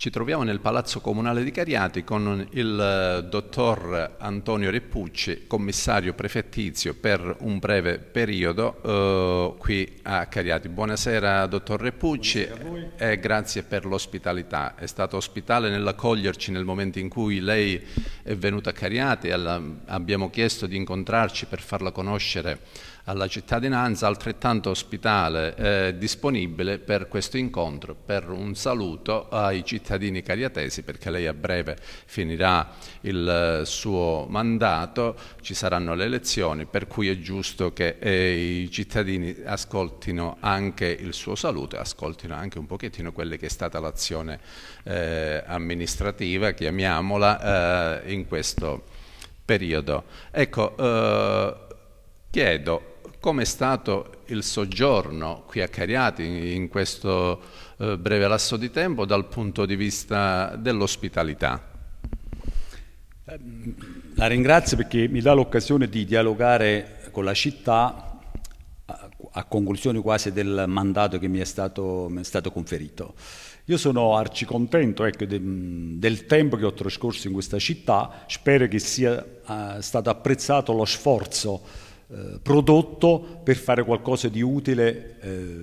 Ci troviamo nel Palazzo Comunale di Cariati con il eh, dottor Antonio Reppucci, commissario prefettizio per un breve periodo eh, qui a Cariati. Buonasera dottor Reppucci e grazie per l'ospitalità. È stato ospitale nell'accoglierci nel momento in cui lei è venuta a Cariati, alla, abbiamo chiesto di incontrarci per farla conoscere alla cittadinanza, altrettanto ospitale eh, disponibile per questo incontro, per un saluto ai cittadini cariatesi, perché lei a breve finirà il eh, suo mandato, ci saranno le elezioni, per cui è giusto che eh, i cittadini ascoltino anche il suo saluto e ascoltino anche un pochettino quella che è stata l'azione eh, amministrativa, chiamiamola, eh, in questo periodo. Ecco, eh, chiedo come è stato il soggiorno qui a Cariati in questo eh, breve lasso di tempo dal punto di vista dell'ospitalità? Eh, la ringrazio perché mi dà l'occasione di dialogare con la città a conclusione quasi del mandato che mi è stato, mi è stato conferito. Io sono arcicontento ecco, de, del tempo che ho trascorso in questa città, spero che sia uh, stato apprezzato lo sforzo eh, prodotto per fare qualcosa di utile eh,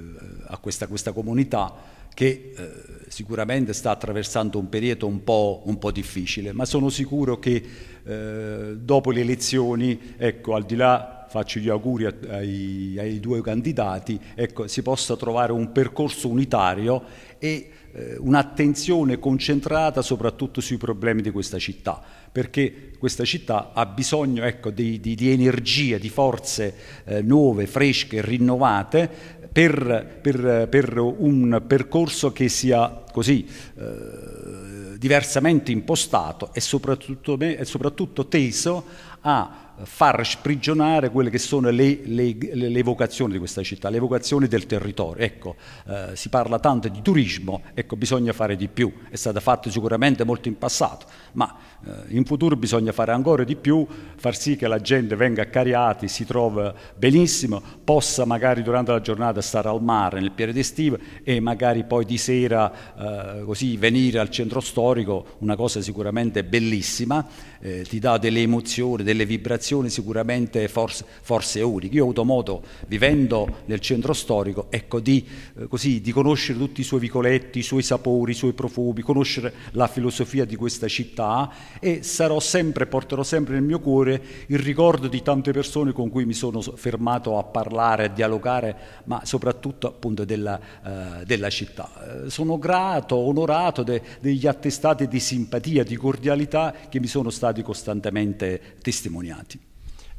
a questa, questa, comunità che eh, sicuramente sta attraversando un periodo un po', un po difficile, ma sono sicuro che eh, dopo le elezioni, ecco, al di là faccio gli auguri ai, ai due candidati, ecco, si possa trovare un percorso unitario e eh, un'attenzione concentrata soprattutto sui problemi di questa città, perché questa città ha bisogno ecco, di, di, di, energia, di forze eh, nuove, fresche, rinnovate per, per, per, un percorso che sia così eh, diversamente impostato e soprattutto, e soprattutto teso a far sprigionare quelle che sono le, le, le, vocazioni di questa città, le vocazioni del territorio. Ecco, eh, si parla tanto di turismo, ecco, bisogna fare di più, è stato fatto sicuramente molto in passato, ma eh, in futuro bisogna fare ancora di più, far sì che la gente venga a Cariati, si trovi benissimo, possa magari durante la giornata stare al mare nel periodo estivo e magari poi di sera eh, così venire al centro storico, una cosa sicuramente bellissima, eh, ti dà delle emozioni, delle delle vibrazioni sicuramente forse, forse uniche. Io ho avuto modo, vivendo nel centro storico, ecco, di, eh, così, di, conoscere tutti i suoi vicoletti, i suoi sapori, i suoi profumi, conoscere la filosofia di questa città e sarò sempre, porterò sempre nel mio cuore il ricordo di tante persone con cui mi sono fermato a parlare, a dialogare, ma soprattutto appunto della, eh, della città. Eh, sono grato, onorato de, degli attestati di simpatia, di cordialità che mi sono stati costantemente testimoniati testimoniati.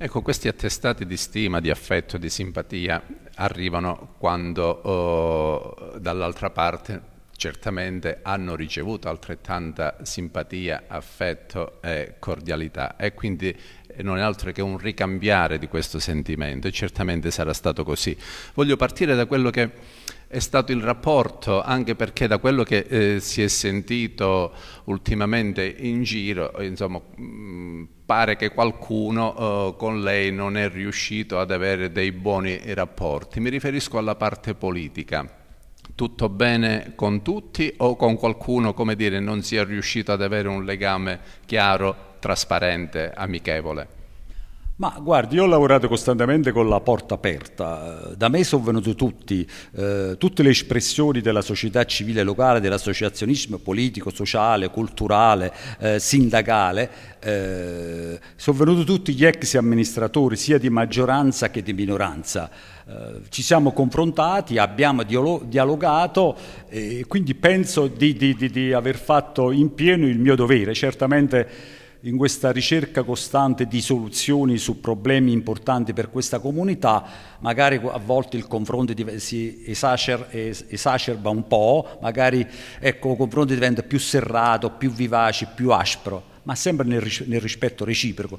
Ecco, questi attestati di stima, di affetto, di simpatia arrivano quando oh, dall'altra parte certamente hanno ricevuto altrettanta simpatia, affetto e cordialità e quindi non è altro che un ricambiare di questo sentimento e certamente sarà stato così. Voglio partire da quello che è stato il rapporto, anche perché da quello che eh, si è sentito ultimamente in giro, insomma, mm, pare che qualcuno eh, con lei non è riuscito ad avere dei buoni rapporti. Mi riferisco alla parte politica tutto bene con tutti o con qualcuno, come dire, non si è riuscito ad avere un legame chiaro trasparente, amichevole? Ma guardi, io ho lavorato costantemente con la porta aperta, da me sono venuti tutti, eh, tutte le espressioni della società civile locale, dell'associazionismo politico, sociale, culturale, eh, sindacale, eh, sono venuti tutti gli ex amministratori sia di maggioranza che di minoranza. Eh, ci siamo confrontati, abbiamo dialogato e quindi penso di, di, di, di aver fatto in pieno il mio dovere, certamente in questa ricerca costante di soluzioni su problemi importanti per questa comunità, magari a volte il confronto si esacer, esacerba un po', magari ecco, il confronto diventa più serrato, più vivace, più aspro, ma sempre nel, nel rispetto reciproco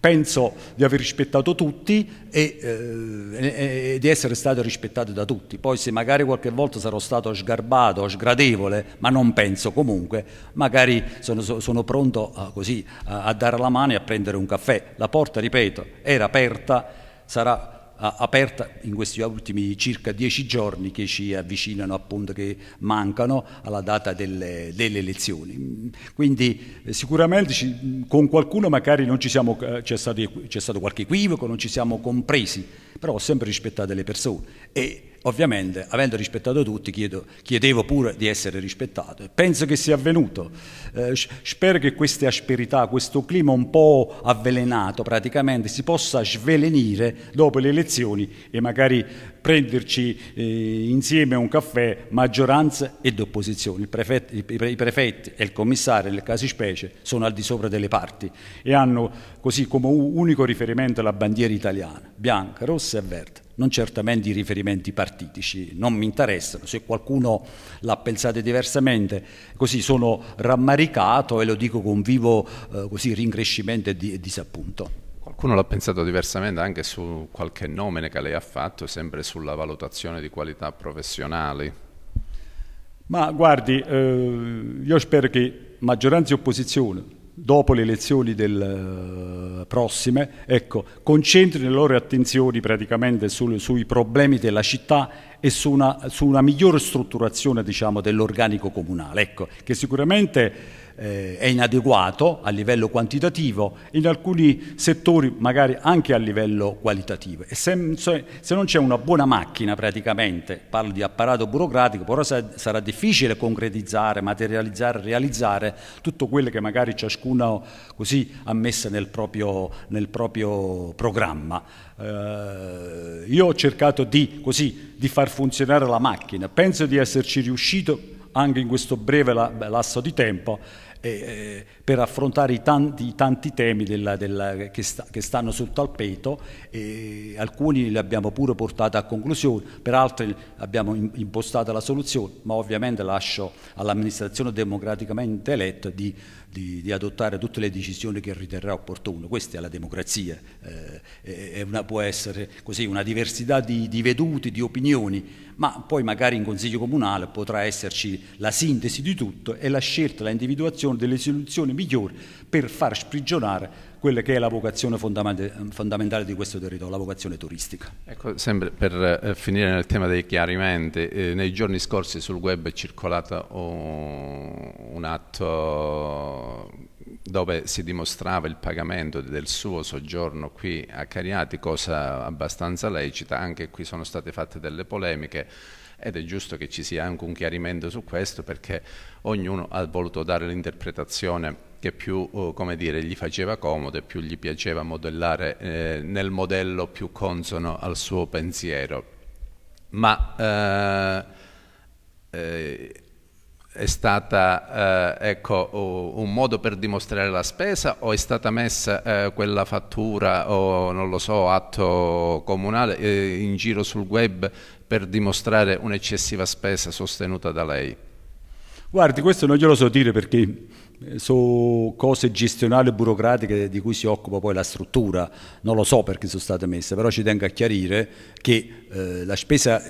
penso di aver rispettato tutti e, eh, e, di essere stato rispettato da tutti. Poi se magari qualche volta sarò stato sgarbato o sgradevole, ma non penso comunque, magari sono, sono pronto a, così a, a dare la mano e a prendere un caffè. La porta, ripeto, era aperta, sarà aperta in questi ultimi circa dieci giorni che ci avvicinano appunto che mancano alla data delle, delle elezioni. Quindi eh, sicuramente ci, con qualcuno magari eh, c'è stato, stato, qualche equivoco, non ci siamo compresi, però ho sempre rispettato le persone e, Ovviamente, avendo rispettato tutti, chiedo, chiedevo pure di essere rispettato. E penso che sia avvenuto. Eh, spero che queste asperità, questo clima un po' avvelenato praticamente, si possa svelenire dopo le elezioni e magari prenderci eh, insieme un caffè maggioranza ed opposizione. Prefetto, i, pre, I prefetti e il commissario, nel caso specie, sono al di sopra delle parti e hanno così come unico riferimento la bandiera italiana, bianca, rossa e verde non certamente i riferimenti partitici, non mi interessano, se qualcuno l'ha pensato diversamente, così sono rammaricato e lo dico con vivo eh, così, rincrescimento e, di, disappunto. Qualcuno l'ha pensato diversamente anche su qualche nomine che lei ha fatto, sempre sulla valutazione di qualità professionali. Ma guardi, eh, io spero che maggioranza e opposizione dopo le elezioni del, uh, prossime, ecco, concentrino le loro attenzioni praticamente sul, sui problemi della città e su una, su una migliore strutturazione diciamo, dell'organico comunale, ecco, che sicuramente eh, è inadeguato a livello quantitativo, in alcuni settori magari anche a livello qualitativo. E se, se non c'è una buona macchina praticamente, parlo di apparato burocratico, però sa, sarà difficile concretizzare, materializzare, realizzare tutto quello che magari ciascuno così ha messo nel proprio, nel proprio programma. Eh, io ho cercato di, così, di far funzionare la macchina, penso di esserci riuscito anche in questo breve lasso di tempo eh, per affrontare i tanti, i tanti temi della, della, che, sta, che, stanno sul tappeto e alcuni li abbiamo pure portati a conclusione, per altri abbiamo impostato la soluzione, ma ovviamente lascio all'amministrazione democraticamente eletta di di, di, adottare tutte le decisioni che riterrà opportuno. Questa è la democrazia, eh, una, può essere così una diversità di, di vedute, di opinioni, ma poi magari in Consiglio Comunale potrà esserci la sintesi di tutto e la scelta, la individuazione delle soluzioni migliori per far sprigionare quella che è la vocazione fondamentale di questo territorio, la vocazione turistica. Ecco, sempre per eh, finire nel tema dei chiarimenti, eh, nei giorni scorsi sul web è circolato un, un atto dove si dimostrava il pagamento del suo soggiorno qui a Cariati, cosa abbastanza lecita, anche qui sono state fatte delle polemiche ed è giusto che ci sia anche un chiarimento su questo perché ognuno ha voluto dare l'interpretazione che più oh, dire, gli faceva comodo e più gli piaceva modellare eh, nel modello più consono al suo pensiero. Ma eh, eh, è stata eh, ecco, un modo per dimostrare la spesa o è stata messa eh, quella fattura o non lo so, atto comunale eh, in giro sul web per dimostrare un'eccessiva spesa sostenuta da lei? Guardi, questo non glielo so dire perché eh, su cose gestionali e burocratiche di cui si occupa poi la struttura, non lo so perché sono state messe, però ci tengo a chiarire che eh, la spesa,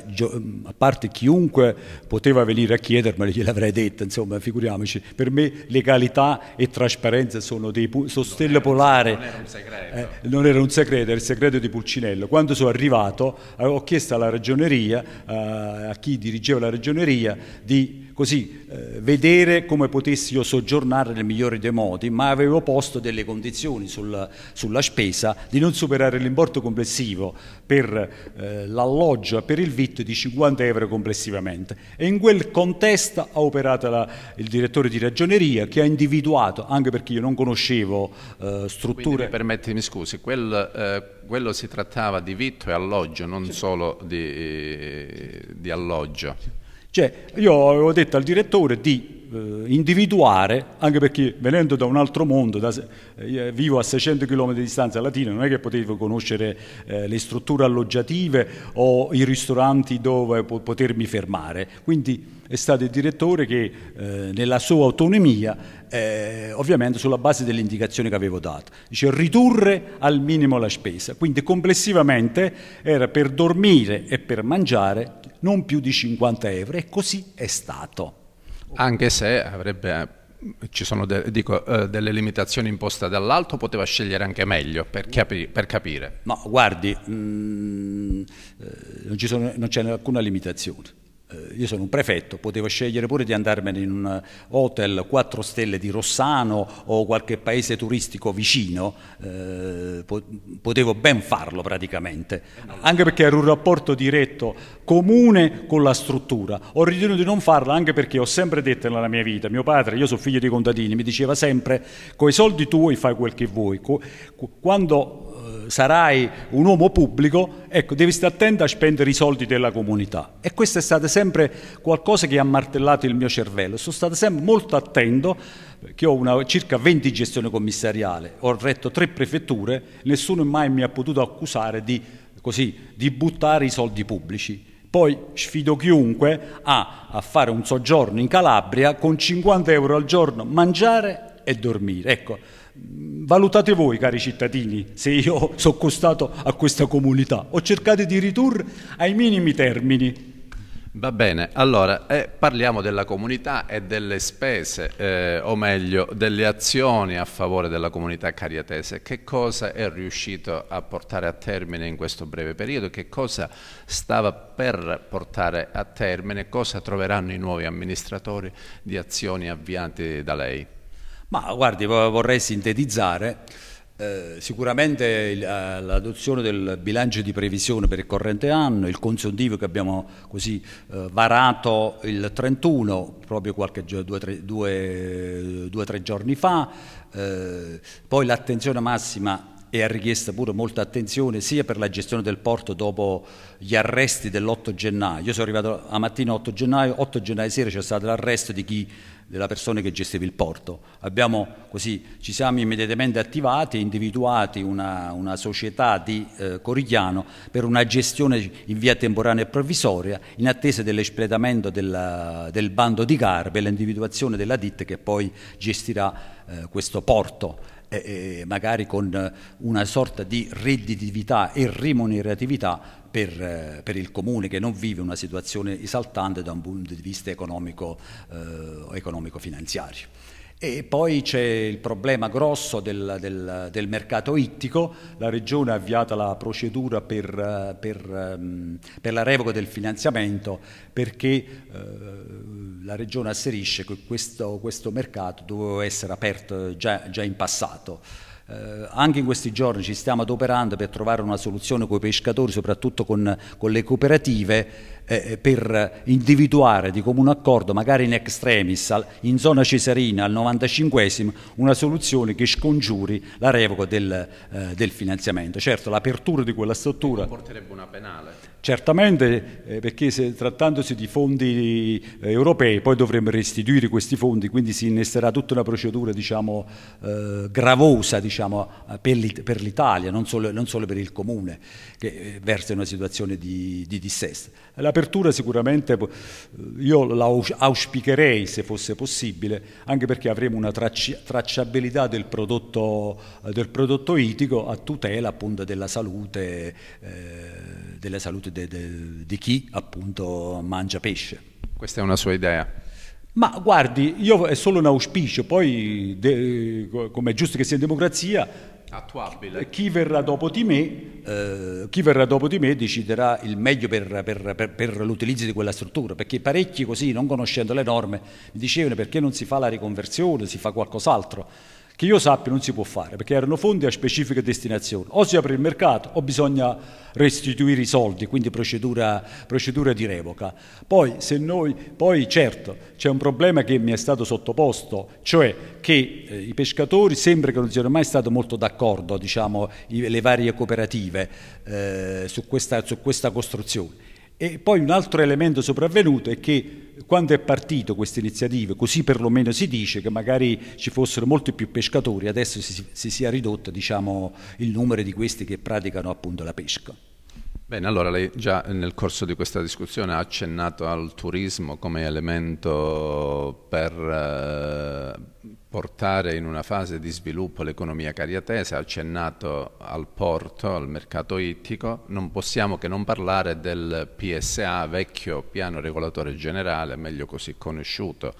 a parte chiunque poteva venire a chiedermela, gliel'avrei detta, insomma, figuriamoci, per me legalità e trasparenza sono dei sono stelle polari. Non era un segreto. Eh, non era un segreto, era il segreto di Pulcinello. Quando sono arrivato eh, ho chiesto alla ragioneria, eh, a chi dirigeva la ragioneria, di così eh, vedere come potessi io soggiornare nel migliore dei modi, ma avevo posto delle condizioni sul, sulla spesa di non superare l'importo complessivo per eh, l'alloggio e per il vitto di 50 euro complessivamente. E in quel contesto ha operato la, il direttore di ragioneria che ha individuato, anche perché io non conoscevo eh, strutture... Quindi permettimi scusi, quel, eh, quello si trattava di vitto e alloggio, non sì. solo di, eh, di alloggio. Sì. Cioè, io avevo detto al direttore di eh, individuare, anche perché venendo da un altro mondo, da, eh, vivo a 600 km di distanza a Latina, non è che potevo conoscere eh, le strutture alloggiative o i ristoranti dove po- potermi fermare. Quindi è stato il direttore che eh, nella sua autonomia, eh, ovviamente sulla base delle indicazioni che avevo dato, dice ridurre al minimo la spesa. Quindi complessivamente era per dormire e per mangiare non più di 50 euro e così è stato. Anche se avrebbe ci sono de dico, eh, delle limitazioni imposte dall'alto, poteva scegliere anche meglio per, capi per capire. No, guardi, mh, mm, eh, non c'è alcuna limitazione io sono un prefetto, potevo scegliere pure di andarmene in un eh, hotel 4 stelle di Rossano o qualche paese turistico vicino, eh, potevo ben farlo praticamente, anche perché era un rapporto diretto comune con la struttura. Ho ritenuto di non farlo anche perché ho sempre detto nella mia vita, mio padre, io sono figlio di contadini, mi diceva sempre, coi soldi tuoi fai quel che vuoi. Quando sarai un uomo pubblico, ecco, devi stare attento a spendere i soldi della comunità. E questo è stato sempre qualcosa che ha martellato il mio cervello. Sono stato sempre molto attento, che ho una, circa 20 gestioni commissariali, ho retto tre prefetture, nessuno mai mi ha potuto accusare di, così, di buttare i soldi pubblici. Poi sfido chiunque a, a, fare un soggiorno in Calabria con 50 euro al giorno, mangiare e dormire. Ecco, Valutate voi, cari cittadini, se io sono costato a questa comunità. o cercate di ridurre ai minimi termini. Va bene, allora eh, parliamo della comunità e delle spese, eh, o meglio delle azioni a favore della comunità cariatese. Che cosa è riuscito a portare a termine in questo breve periodo? Che cosa stava per portare a termine? Cosa troveranno i nuovi amministratori di azioni avviate da lei? Ma guardi, vorrei sintetizzare. Eh, sicuramente il, eh, l'adozione del bilancio di previsione per il corrente anno, il consuntivo che abbiamo così eh, varato il 31, proprio qualche due tre, due, due, tre giorni fa, eh, poi l'attenzione massima e ha richiesto pure molta attenzione sia per la gestione del porto dopo gli arresti dell'8 gennaio. Io sono arrivato a mattina 8 gennaio, 8 gennaio sera c'è stato l'arresto di chi della persona che gestiva il porto. Abbiamo, così, ci siamo immediatamente attivati e individuati una, una, società di eh, Corigliano per una gestione in via temporanea e provvisoria in attesa dell'espletamento della, del bando di gara per l'individuazione della ditta che poi gestirà eh, questo porto. Eh, magari con una sorta di redditività e remuneratività per, eh, per, il comune che non vive una situazione esaltante da un punto di vista economico, eh, economico-finanziario. E poi c'è il problema grosso del, del, del, mercato ittico, la Regione ha avviato la procedura per, eh, per, ehm, per la revoca del finanziamento perché eh, la Regione asserisce che questo, questo mercato doveva essere aperto già, già in passato. Eh, anche in questi giorni ci stiamo adoperando per trovare una soluzione con i pescatori, soprattutto con, con le cooperative, eh, eh, per individuare di comune accordo, magari in extremis, al, in zona cesarina al 95 una soluzione che scongiuri la revoca del, eh, del finanziamento. Certo, l'apertura di quella struttura... Comporterebbe una penale. Certamente eh, perché se, trattandosi di fondi eh, europei poi dovremmo restituire questi fondi, quindi si innesterà tutta una procedura diciamo, eh, gravosa diciamo, per, l'Italia, non, non solo, per il Comune che eh, versa in una situazione di, di dissesto. L'apertura sicuramente eh, io la auspicherei se fosse possibile, anche perché avremo una tracciabilità del prodotto, del prodotto itico a tutela appunto della salute, della salute de, de, di chi appunto mangia pesce. Questa è una sua idea? Ma guardi, io è solo un auspicio, poi come è giusto che sia in democrazia, Attuabile. Chi verrà dopo di me, eh, verrà dopo di me deciderà il meglio per, per, per, per, l'utilizzo di quella struttura, perché parecchi così, non conoscendo le norme, mi dicevano perché non si fa la riconversione, si fa qualcos'altro. Che io sappia non si può fare, perché erano fondi a specifica destinazione. O si apre il mercato o bisogna restituire i soldi, quindi procedura, procedura di revoca. Poi, noi, poi certo c'è un problema che mi è stato sottoposto, cioè che eh, i pescatori sembra che non siano mai stati molto d'accordo, diciamo, i, le varie cooperative eh, su, questa, su questa costruzione. E poi un altro elemento sopravvenuto è che quando è partito questa iniziativa, così perlomeno si dice che magari ci fossero molti più pescatori, adesso si, si sia ridotto diciamo, il numero di questi che praticano appunto la pesca. Bene, allora lei già nel corso di questa discussione ha accennato al turismo come elemento per, eh, portare in una fase di sviluppo l'economia cariatese, accennato al porto, al mercato ittico, non possiamo che non parlare del PSA, vecchio piano regolatore generale, meglio così conosciuto,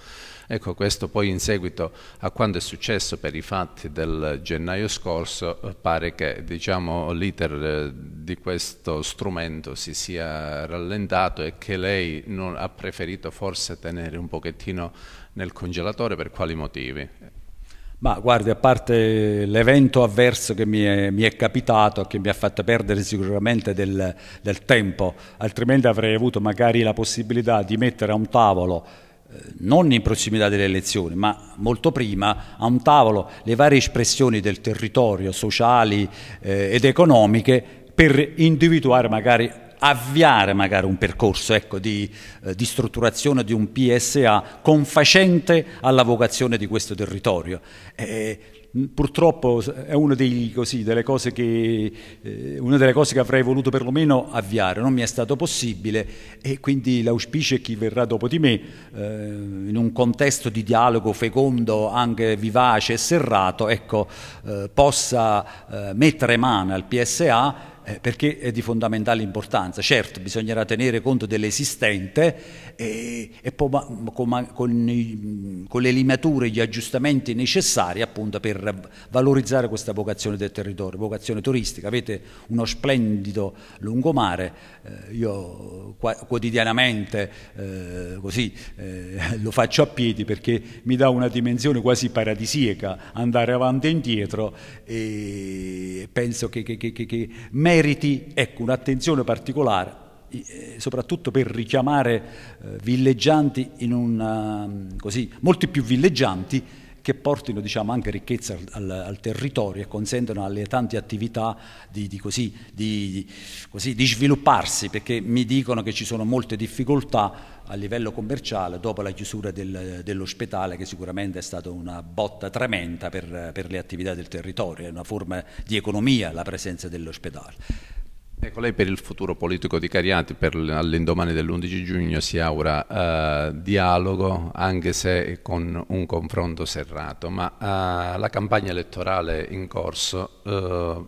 Ecco, questo poi in seguito a quanto è successo per i fatti del gennaio scorso, pare che diciamo, l'iter eh, di questo strumento si sia rallentato e che lei non, ha preferito forse tenere un pochettino nel congelatore per quali motivi? Ma guardi, a parte l'evento avverso che mi è, mi è, capitato, che mi ha fatto perdere sicuramente del, del tempo, altrimenti avrei avuto magari la possibilità di mettere a un tavolo eh, non in prossimità delle elezioni, ma molto prima, a un tavolo le varie espressioni del territorio, sociali eh, ed economiche, per individuare magari, avviare magari un percorso ecco, di, eh, di, strutturazione di un PSA confacente alla vocazione di questo territorio. Eh, purtroppo è una, dei, così, delle che, eh, una, delle cose che, avrei voluto perlomeno avviare, non mi è stato possibile e quindi l'auspicio è chi verrà dopo di me, eh, in un contesto di dialogo fecondo, anche vivace e serrato, ecco, eh, possa eh, mettere mano al PSA eh, perché è di fondamentale importanza. Certo, bisognerà tenere conto dell'esistente e, eh, e poi ma, con, con, i, con, le limature, gli aggiustamenti necessari appunto per valorizzare questa vocazione del territorio, vocazione turistica. Avete uno splendido lungomare, eh, io qua, quotidianamente eh, così eh, lo faccio a piedi perché mi dà una dimensione quasi paradisiaca andare avanti e indietro e penso che, che, che, che merita meriti, ecco un'attenzione particolare eh, soprattutto per richiamare eh, villeggianti in un ehm, così molti più villeggianti che portino diciamo, anche ricchezza al, al territorio e consentono alle tante attività di, di, così, di, così, di svilupparsi, perché mi dicono che ci sono molte difficoltà a livello commerciale dopo la chiusura del, dell'ospedale che sicuramente è stata una botta tremenda per, per, le attività del territorio, è una forma di economia la presenza dell'ospedale. Ecco, lei per il futuro politico di Cariati, all'indomani dell'11 giugno, si augura eh, dialogo, anche se con un confronto serrato, ma eh, la campagna elettorale in corso eh,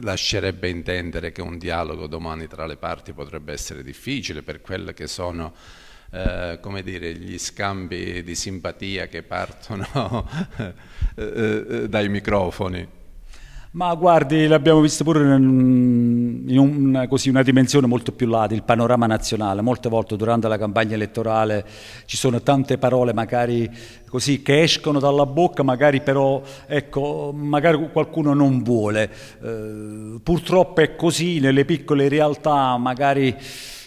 lascerebbe intendere che un dialogo domani tra le parti potrebbe essere difficile per quelle che sono... Eh, come dire, gli scambi di simpatia che partono eh, eh, dai microfoni. Ma guardi, l'abbiamo visto pure in un, così, una dimensione molto più lata, il panorama nazionale. Molte volte durante la campagna elettorale ci sono tante parole magari così che escono dalla bocca, magari però ecco, magari qualcuno non vuole. Eh, purtroppo è così, nelle piccole realtà magari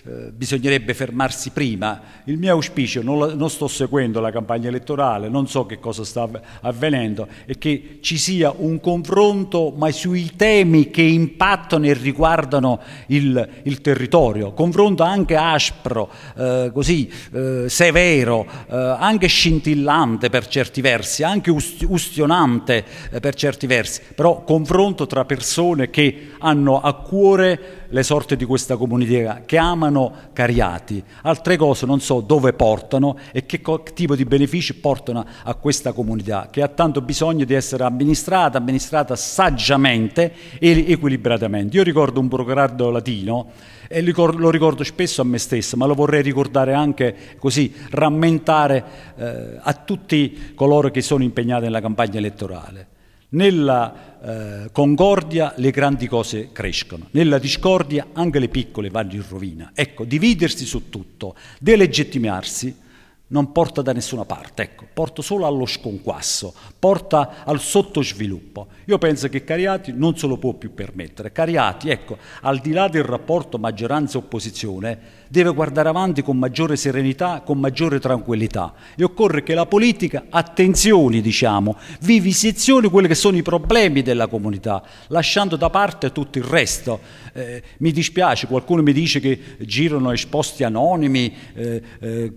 eh, bisognerebbe fermarsi prima. Il mio auspicio, non, la, non, sto seguendo la campagna elettorale, non so che cosa sta avvenendo, è che ci sia un confronto ma sui temi che impattano e riguardano il, il territorio, confronto anche aspro, eh, così eh, severo, eh, anche scintillante per certi versi, anche ustionante eh, per certi versi, però confronto tra persone che hanno a cuore le sorti di questa comunità, che amano Cariati. Altre cose non so dove portano e che tipo di benefici portano a questa comunità, che ha tanto bisogno di essere amministrata, amministrata saggiamente e equilibratamente. Io ricordo un burocratico latino e lo ricordo spesso a me stesso, ma lo vorrei ricordare anche così, rammentare eh, a tutti coloro che sono impegnati nella campagna elettorale. Nella eh, concordia le grandi cose crescono, nella discordia anche le piccole vanno in rovina. Ecco, dividersi su tutto, delegittimarsi non porta da nessuna parte, ecco, porta solo allo sconquasso, porta al sottosviluppo. Io penso che Cariati non se lo può più permettere. Cariati, ecco, al di là del rapporto maggioranza-opposizione, deve guardare avanti con maggiore serenità, con maggiore tranquillità e occorre che la politica attenzioni, diciamo, vivisezioni quelli che sono i problemi della comunità, lasciando da parte tutto il resto. Eh, mi dispiace, qualcuno mi dice che girano esposti anonimi, eh, eh,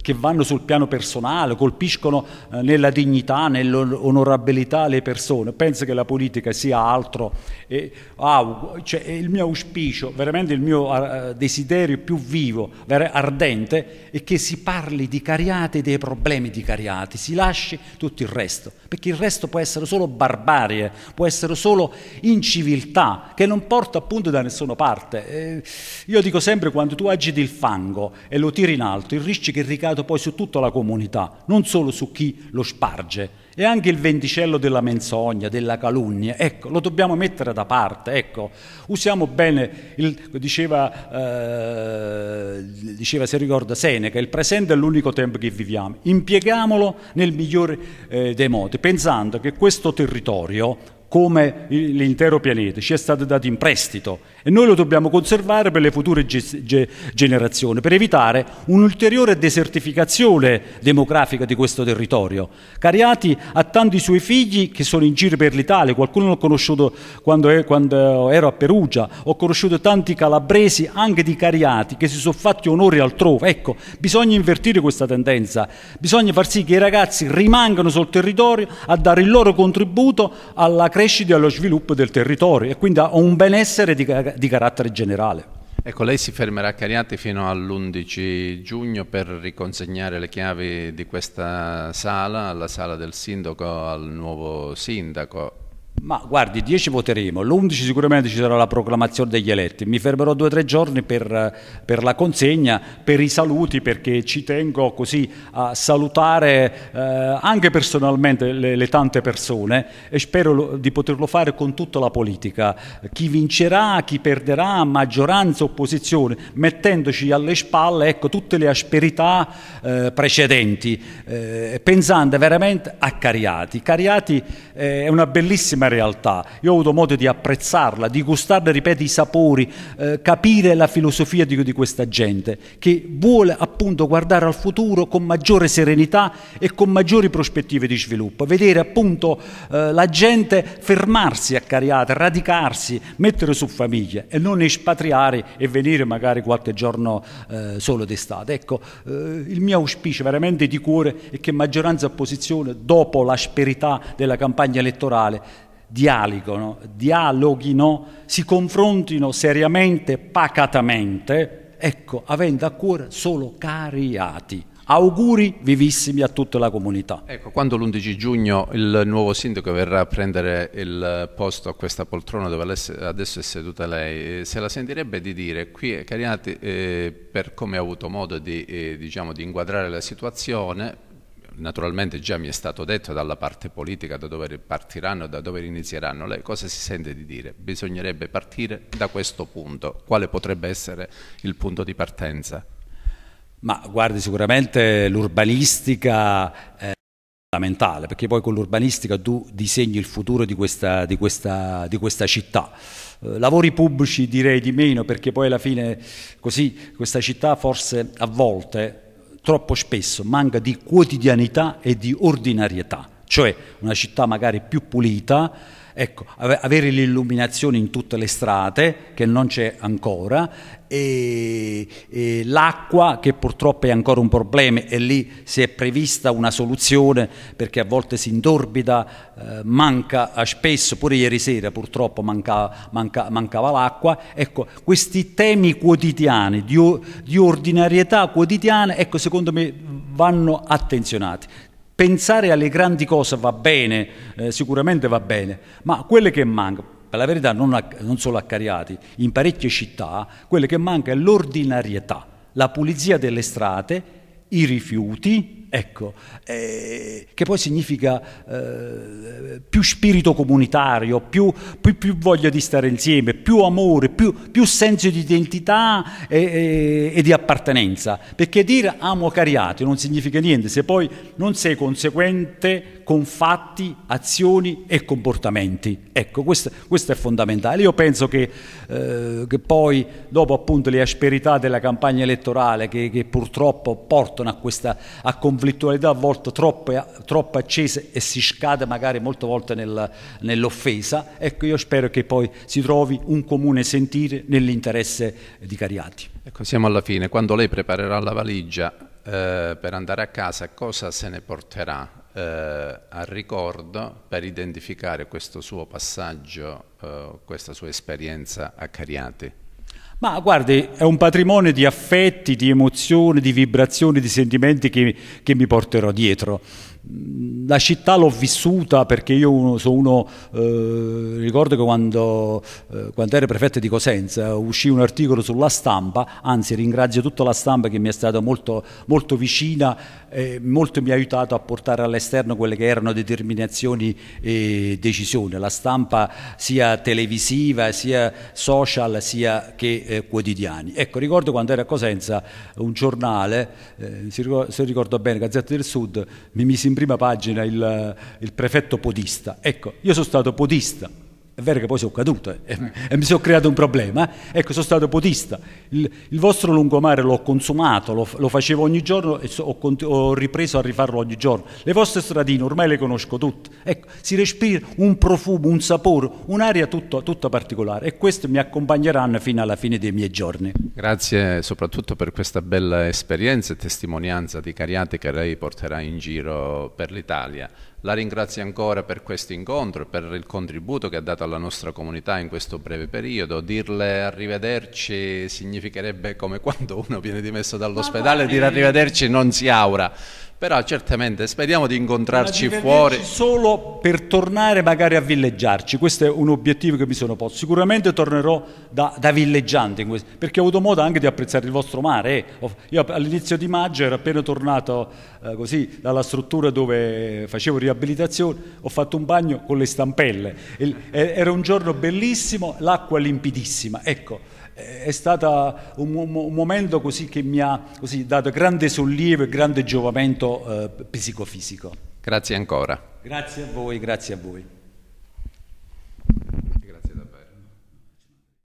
che vanno sul piano personale, colpiscono eh, nella dignità, nell'onorabilità le persone. Penso che la politica sia altro. E, ah, cioè, il mio auspicio, veramente il mio eh, desiderio più vivo, ardente, è che si parli di cariati e dei problemi di cariati, si lasci tutto il resto, perché il resto può essere solo barbarie, può essere solo inciviltà, che non porta appunto da nessuna parte. E eh, io dico sempre quando tu agiti il fango e lo tiri in alto, il rischio che ricade applicato poi su tutta la comunità, non solo su chi lo sparge. E anche il venticello della menzogna, della calunnia, ecco, lo dobbiamo mettere da parte, ecco. Usiamo bene, il, diceva, eh, diceva, se ricorda Seneca, il presente è l'unico tempo che viviamo, impieghiamolo nel migliore eh, dei modi, pensando che questo territorio, come l'intero pianeta, ci è stato dato in prestito e noi lo dobbiamo conservare per le future ge- ge- generazioni, per evitare un'ulteriore desertificazione demografica di questo territorio. Cariati ha tanti suoi figli che sono in giro per l'Italia, qualcuno l'ho conosciuto quando, è, quando ero a Perugia, ho conosciuto tanti calabresi anche di Cariati che si sono fatti onori altrove. Ecco, bisogna invertire questa tendenza, bisogna far sì che i ragazzi rimangano sul territorio a dare il loro contributo alla crescita e allo sviluppo del territorio e quindi a un benessere di Cariati di carattere generale. Ecco, lei si fermerà a Cariati fino all'11 giugno per riconsegnare le chiavi di questa sala, alla sala del sindaco, al nuovo sindaco. Ma guardi, 10 voteremo, l'11 sicuramente ci sarà la proclamazione degli eletti, mi fermerò due o tre giorni per, per, la consegna, per i saluti, perché ci tengo così a salutare eh, anche personalmente le, le, tante persone e spero lo, di poterlo fare con tutta la politica, chi vincerà, chi perderà, maggioranza, opposizione, mettendoci alle spalle ecco, tutte le asperità eh, precedenti, eh, pensando veramente a Cariati. Cariati eh, è una bellissima realtà. Io ho avuto modo di apprezzarla, di gustarla, ripeto, i sapori, eh, capire la filosofia di, di questa gente che vuole appunto guardare al futuro con maggiore serenità e con maggiori prospettive di sviluppo. Vedere appunto eh, la gente fermarsi a Cariate, radicarsi, mettere su famiglie e non espatriare e venire magari qualche giorno eh, solo d'estate. Ecco, eh, il mio auspicio veramente di cuore è che maggioranza e opposizione, dopo l'asperità della campagna elettorale, dialogono, dialoghino, si confrontino seriamente, pacatamente, ecco, avendo a cuore solo cariati. Auguri vivissimi a tutta la comunità. Ecco, quando l'11 giugno il nuovo sindaco verrà a prendere il posto a questa poltrona dove adesso è seduta lei, eh, se la sentirebbe di dire qui, Cariati, eh, per come ha avuto modo di, eh, diciamo, di inquadrare la situazione, naturalmente già mi è stato detto dalla parte politica da dove partiranno, da dove inizieranno, lei cosa si sente di dire? Bisognerebbe partire da questo punto, quale potrebbe essere il punto di partenza? Ma guardi, sicuramente l'urbanistica... Eh, è fondamentale, perché poi con l'urbanistica tu disegni il futuro di questa, di questa, di questa città. Eh, lavori pubblici direi di meno perché poi alla fine così questa città forse a volte troppo spesso manca di quotidianità e di ordinarietà, cioè una città magari più pulita, ecco, avere l'illuminazione in tutte le strade, che non c'è ancora, e, e l'acqua che purtroppo è ancora un problema e lì si è prevista una soluzione perché a volte si intorbida, eh, manca eh, spesso, pure ieri sera purtroppo manca, manca, mancava l'acqua. Ecco, questi temi quotidiani, di, di ordinarietà quotidiana, ecco, secondo me vanno attenzionati. Pensare alle grandi cose va bene, eh, sicuramente va bene, ma quelle che mancano, per la verità non, a, non solo a Cariati, in parecchie città, quello che manca è l'ordinarietà, la pulizia delle strade, i rifiuti, Ecco, eh, che poi significa eh, più spirito comunitario, più, più, più, voglia di stare insieme, più amore, più, più senso di identità e, e, e, di appartenenza. Perché dire amo cariato non significa niente se poi non sei conseguente con fatti, azioni e comportamenti. Ecco, questo, questo è fondamentale. Io penso che, eh, che, poi, dopo appunto le asperità della campagna elettorale che, che purtroppo portano a questa a conv- conflittualità a volte troppo, troppo accese e si scade magari molte volte nel, nell'offesa. Ecco, io spero che poi si trovi un comune sentire nell'interesse di Cariati. Ecco, siamo alla fine. Quando lei preparerà la valigia eh, per andare a casa, cosa se ne porterà? Eh, a ricordo per identificare questo suo passaggio, eh, questa sua esperienza a Cariati? Ma guardi, è un patrimonio di affetti, di emozioni, di vibrazioni, di sentimenti che, che mi porterò dietro la città l'ho vissuta perché io sono uno, eh, ricordo che quando, eh, quando, ero prefetto di Cosenza uscì un articolo sulla stampa, anzi ringrazio tutta la stampa che mi è stata molto, molto vicina e molto mi ha aiutato a portare all'esterno quelle che erano determinazioni e decisioni, la stampa sia televisiva, sia social, sia che eh, quotidiani. Ecco, ricordo quando ero a Cosenza un giornale, eh, se ricordo bene, Gazzetta del Sud, mi mise in in prima pagina il, il prefetto podista. Ecco, io sono stato podista, è vero che poi sono caduto eh, e mi sono creato un problema. Eh. Ecco, sono stato potista. Il, il vostro lungomare l'ho consumato, lo, lo, facevo ogni giorno e so, ho, ho, ripreso a rifarlo ogni giorno. Le vostre stradine ormai le conosco tutte. Ecco, si respira un profumo, un sapore, un'aria tutta particolare e questo mi accompagneranno fino alla fine dei miei giorni. Grazie soprattutto per questa bella esperienza e testimonianza di Cariate che lei porterà in giro per l'Italia. La ringrazio ancora per questo incontro, per il contributo che ha dato alla nostra comunità in questo breve periodo. Dirle arrivederci significherebbe come quando uno viene dimesso dall'ospedale, dire arrivederci non si aura. Però certamente speriamo di incontrarci fuori. Solo per tornare magari a villeggiarci, questo è un obiettivo che mi sono posto. Sicuramente tornerò da, da villeggiante, questo, perché ho avuto modo anche di apprezzare il vostro mare. Eh. Io all'inizio di maggio ero appena tornato eh, così dalla struttura dove facevo riabilitazione, ho fatto un bagno con le stampelle. era un giorno bellissimo, l'acqua limpidissima. Ecco, è stato un, un, momento così che mi ha così, dato grande sollievo e grande giovamento eh, psicofisico. Grazie ancora. Grazie a voi, grazie a voi.